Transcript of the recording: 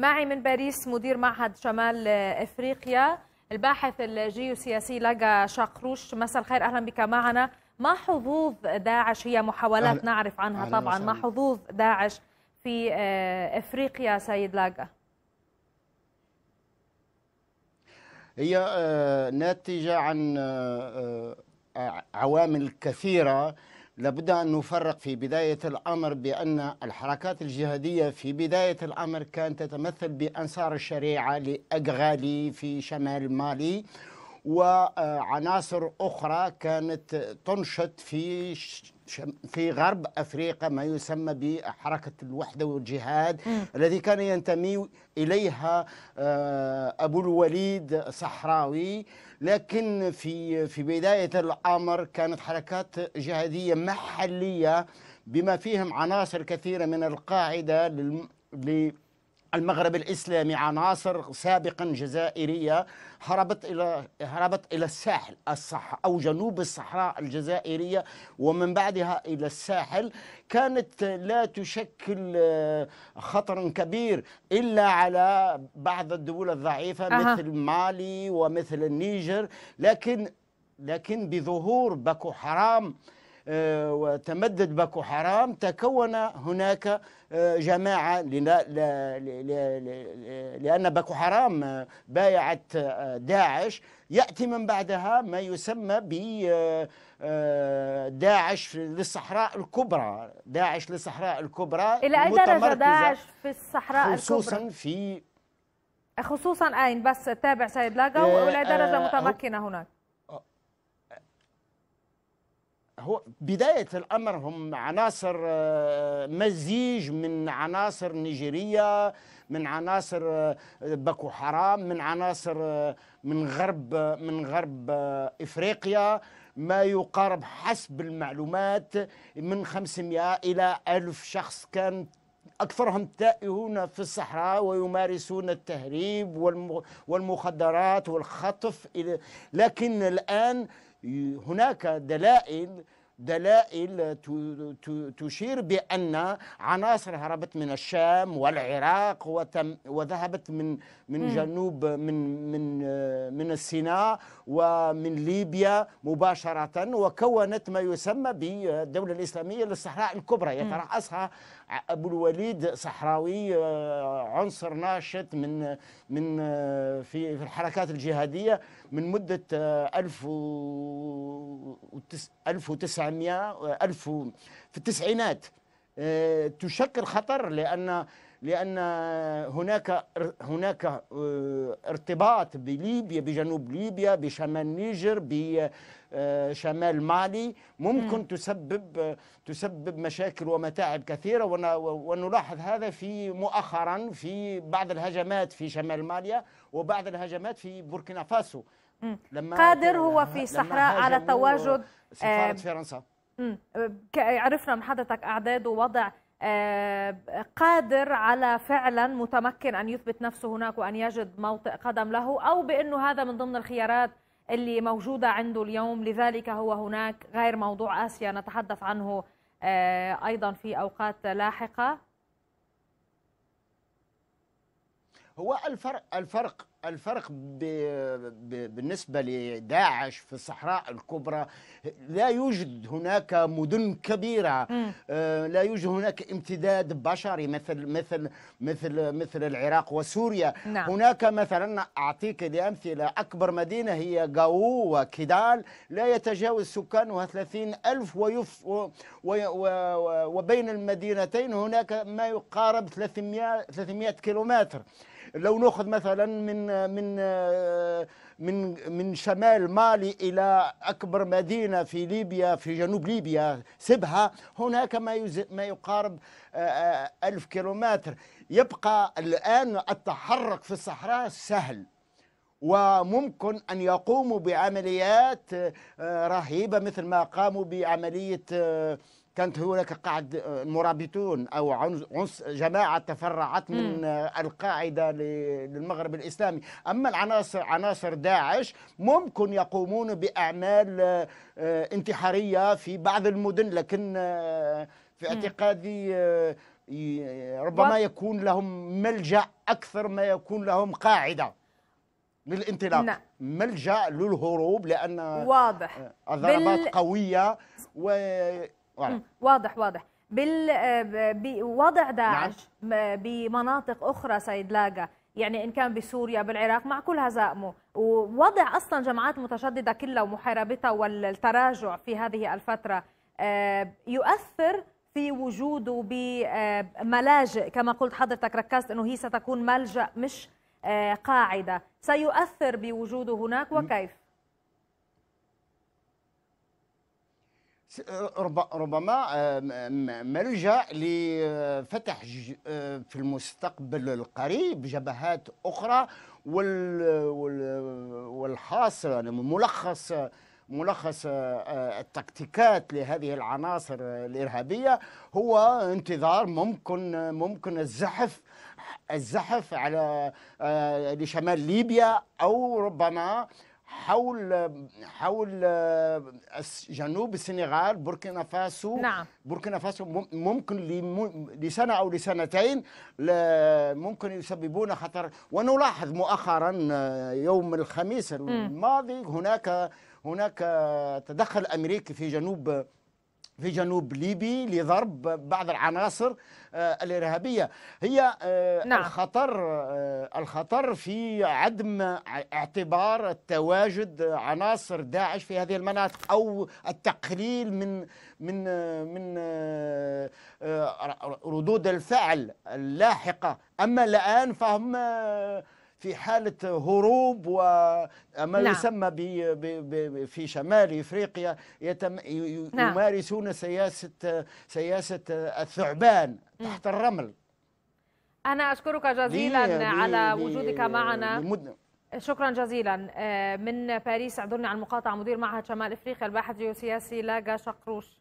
معي من باريس مدير معهد شمال افريقيا الباحث الجيوسياسي لقى شاقروش مساء الخير اهلا بك معنا ما حظوظ داعش هي محاولات أهل... نعرف عنها طبعا ما حظوظ داعش في آه، افريقيا سيد لاقا هي آه، ناتجه عن آه، عوامل كثيره لابد أن نفرق في بداية الأمر بأن الحركات الجهادية في بداية الأمر كانت تتمثل بأنصار الشريعة لأقغالي في شمال مالي وعناصر أخرى كانت تنشط في في غرب أفريقيا ما يسمى بحركة الوحدة والجهاد م. الذي كان ينتمي إليها آه، أبو الوليد صحراوي لكن في في بداية الأمر كانت حركات جهادية محلية بما فيهم عناصر كثيرة من القاعدة للم... المغرب الإسلامي عناصر سابقا جزائرية هربت إلى هربت إلى الساحل الصح أو جنوب الصحراء الجزائرية ومن بعدها إلى الساحل كانت لا تشكل آه، خطر كبير إلا على بعض الدول الضعيفة أه. مثل مالي ومثل النيجر لكن لكن بظهور باكو حرام آه، وتمدد باكو حرام تكون هناك آه، جماعة لأن باكو حرام آه، بايعت داعش يأتي من بعدها ما يسمى ب داعش للصحراء الكبرى داعش للصحراء الكبرى إلى أي درجة داعش في الصحراء خصوصا الكبرى؟ خصوصا في خصوصا أين بس تابع سيد لاقا وإلى درجة متمكنة هناك هو بداية الأمر هم عناصر آه، مزيج من عناصر نيجيرية من عناصر آه، بكو حرام من عناصر آه، من غرب من غرب إفريقيا ما يقارب حسب المعلومات من 500 إلى 1000 شخص كان أكثرهم تائهون في الصحراء ويمارسون التهريب والمخدرات والخطف لكن الآن هناك دلائل دلائل تشير بأن عناصر هربت من الشام والعراق وذهبت من من جنوب من من من السيناء ومن ليبيا مباشرة وكونت ما يسمى بالدولة الإسلامية للصحراء الكبرى يترأسها أبو الوليد صحراوي آه، عنصر ناشط من من آه، في في الحركات الجهادية من مدة 1900 آه، 1900 1000 في التسعينات آه، تشكل خطر لان لان هناك هناك آه، ارتباط بليبيا بجنوب ليبيا بشمال نيجر بشمال آه، مالي ممكن تسبب تسبب مشاكل ومتاعب كثيره ونلاحظ هذا في مؤخرا في بعض الهجمات في شمال ماليا وبعض الهجمات في بوركينا فاسو لما قادر هو في صحراء على تواجد سفارة آه، فرنسا عرفنا من حضرتك أعداد ووضع آه، قادر على فعلا متمكن أن يثبت نفسه هناك وأن يجد موطئ قدم له أو بأنه هذا من ضمن الخيارات اللي موجودة عنده اليوم لذلك هو هناك غير موضوع آسيا نتحدث عنه آه، أيضا في أوقات لاحقة هو الفرق الفرق الفرق بـ بـ بالنسبة لداعش في الصحراء الكبرى لا يوجد هناك مدن كبيرة آه لا يوجد هناك امتداد بشري مثل مثل مثل مثل العراق وسوريا نعم. هناك مثلا أعطيك أمثلة أكبر مدينة هي غاو وكيدال لا يتجاوز سكانها 30 ألف ويف و... و... و... وبين المدينتين هناك ما يقارب 300 300 كيلومتر لو ناخذ مثلا من من من من شمال مالي الى اكبر مدينه في ليبيا في جنوب ليبيا سبها هناك ما ما يقارب آه، ألف كيلومتر يبقى الان التحرك في الصحراء سهل وممكن أن يقوموا بعمليات آه، رهيبة مثل ما قاموا بعملية آه، كانت هناك قاعد مرابطون او عنص جماعه تفرعت من القاعده للمغرب الاسلامي، اما العناصر عناصر داعش ممكن يقومون باعمال آه، انتحاريه في بعض المدن لكن آه، في اعتقادي آه، ربما يكون لهم ملجا اكثر ما يكون لهم قاعده. للانطلاق نعم. ملجا للهروب لان واضح الضربات بال... قويه و واضح واضح, بوضع داعش نعم. بمناطق اخرى سيد لاقا يعني ان كان بسوريا بالعراق مع كل هزائمه ووضع اصلا جماعات متشدده كلها ومحاربتها والتراجع في هذه الفتره آه، يؤثر في وجوده بملاجئ آه، كما قلت حضرتك ركزت انه هي ستكون ملجا مش آه، قاعده سيؤثر بوجوده هناك وكيف ربما آه، ملجا لفتح آه، في المستقبل القريب جبهات اخرى والحاصل يعني ملخص ملخص آه، التكتيكات لهذه العناصر الارهابيه هو انتظار ممكن ممكن الزحف الزحف على لشمال ليبيا او ربما حول حول جنوب السنغال بوركينا فاسو نعم بوركينا فاسو ممكن لسنه او لسنتين ممكن يسببون خطر ونلاحظ مؤخرا آه، يوم الخميس الماضي هناك هناك تدخل امريكي في جنوب في جنوب ليبي لضرب بعض العناصر آه، الارهابيه هي آه، نعم. الخطر آه، الخطر في عدم اعتبار تواجد عناصر داعش في هذه المناطق او التقليل من من من ردود الفعل اللاحقه اما الان فهم في حالة هروب وما نعم. يسمى بي بي في شمال إفريقيا يتم نعم. يمارسون سياسة سياسة الثعبان تحت الرمل أنا أشكرك جزيلا لي على لي وجودك معنا لمدة. شكرا جزيلا آه، من باريس اعذرني عن المقاطعة مدير معهد شمال إفريقيا الباحث الجيوسياسي لاجا شقروش